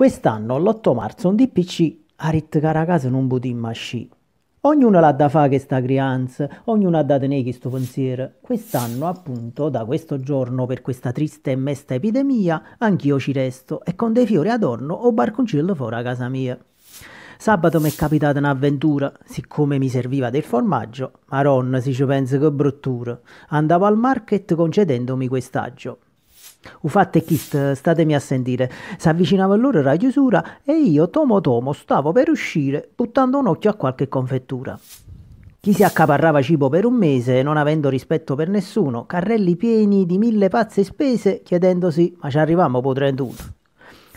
Quest'anno, l'8 marzo, un DPC ha ritcara casa in un budin masci. Ognuno l'ha da fare questa crianza, ognuno ha da tenere questo pensiero. Quest'anno, appunto, da questo giorno, per questa triste e mesta epidemia, anch'io ci resto e con dei fiori adorno o barconcillo fuori a casa mia. Sabato mi è capitata un'avventura, siccome mi serviva del formaggio, maronna si ci pensa che bruttura, andavo al market concedendomi quest'aggio. Ufatte e Kit, statemi a sentire. Si avvicinava allora la chiusura e io, tomo tomo, stavo per uscire, buttando un occhio a qualche confettura. Chi si accaparrava cibo per un mese, non avendo rispetto per nessuno, carrelli pieni di mille pazze spese, chiedendosi ma ci arriviamo po' 31.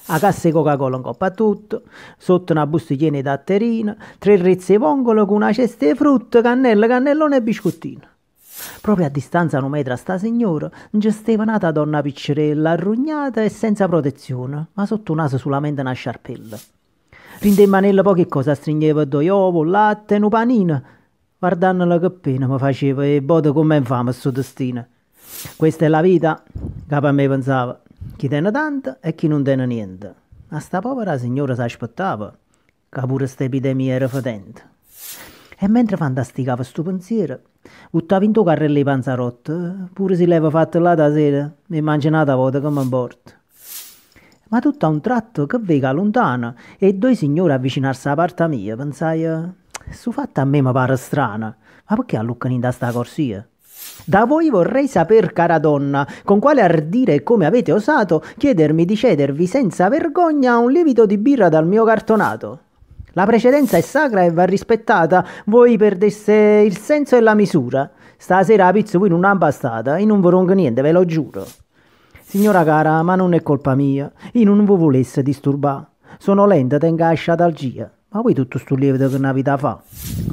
A casse Coca-Cola un coppa tutto, sotto una busta piena di tatterina, tre rezze vongole con una cesta di frutta, cannella, cannellone e biscottino. Proprio a distanza di un metro sta signora gesteva donna piccerella, arrugnata e senza protezione, ma sotto un naso solamente una sciarpella. Rinde in manella poche cosa stringeva due uovo, latte e un panino. Guardandola che pena mi faceva e eh, bote com'è infame il suo destino. Questa è la vita, capo a me pensava. Chi tiene tanto e chi non tiene niente. A sta povera signora si aspettava, che pure questa epidemia era fatente. E mentre fantasticava sto pensiero, Buttavi in tuo carrello i panzarotto, pure se l'aveva fatto là da sera, e mangianata volta che mi porto. Ma tutto a un tratto che vega lontana e due signori avvicinarsi alla parte mia, pensai, su fatta a me mi pare strana, ma perché alluccano in sta corsia? Da voi vorrei sapere, cara donna, con quale ardire e come avete osato chiedermi di cedervi senza vergogna un lievito di birra dal mio cartonato. La precedenza è sacra e va rispettata, voi perdeste il senso e la misura. Stasera la pizza qui non è bastata, io non vi niente, ve lo giuro. Signora cara, ma non è colpa mia, io non vi volesse disturbare. Sono lenta, tenga lasciata al gia. Ma voi tutto sto lievito che una vita fa.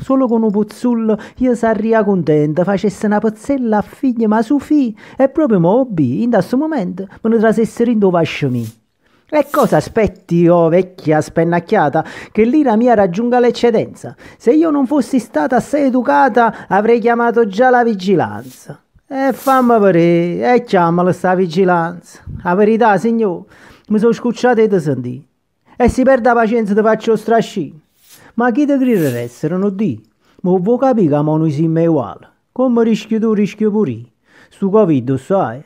Solo con un pozzullo io sarei contenta, facesse una pozzella a figlia, ma su figli, è proprio mobbi, in questo momento me ne trasessero in dovascio mio. E cosa aspetti, oh, vecchia spennacchiata, che l'ira mia raggiunga l'eccedenza? Se io non fossi stata assai educata, avrei chiamato già la vigilanza. E fammi vedere, e chiamala sta vigilanza. La verità, signor, mi sono e ti sentire. E si perda pazienza ti faccio strascino. Ma chi ti grida essere, non di? Ma vuoi capire che non siamo uguali? Come rischio tu, rischio pure. Su Covid, sai,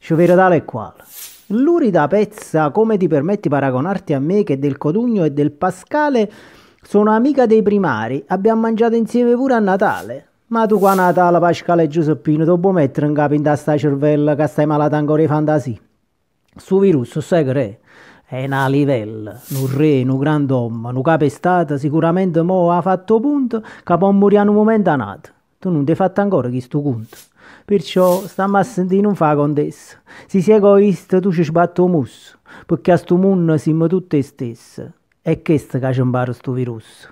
ci verrà tale e quale. Lurida pezza, come ti permetti paragonarti a me che del Codugno e del Pascale sono amica dei primari, abbiamo mangiato insieme pure a Natale. Ma tu qua a Natale, Pascale e Giuseppino, ti puoi boh mettere in capo in testa cervella che stai malata ancora di fantasia. Su virus, sai che è? È una livella, un re, un grand'uomo, un capo estate, sicuramente mo ha fatto punto che può morire in un momento nato. Tu non ti hai fatto ancora questo sto conto. Perciò stamattina non fa contessa. Se sei egoista tu ci sbatti un musso, perché a sto mondo siamo tutti stessi. E questo che ci impara sto virus.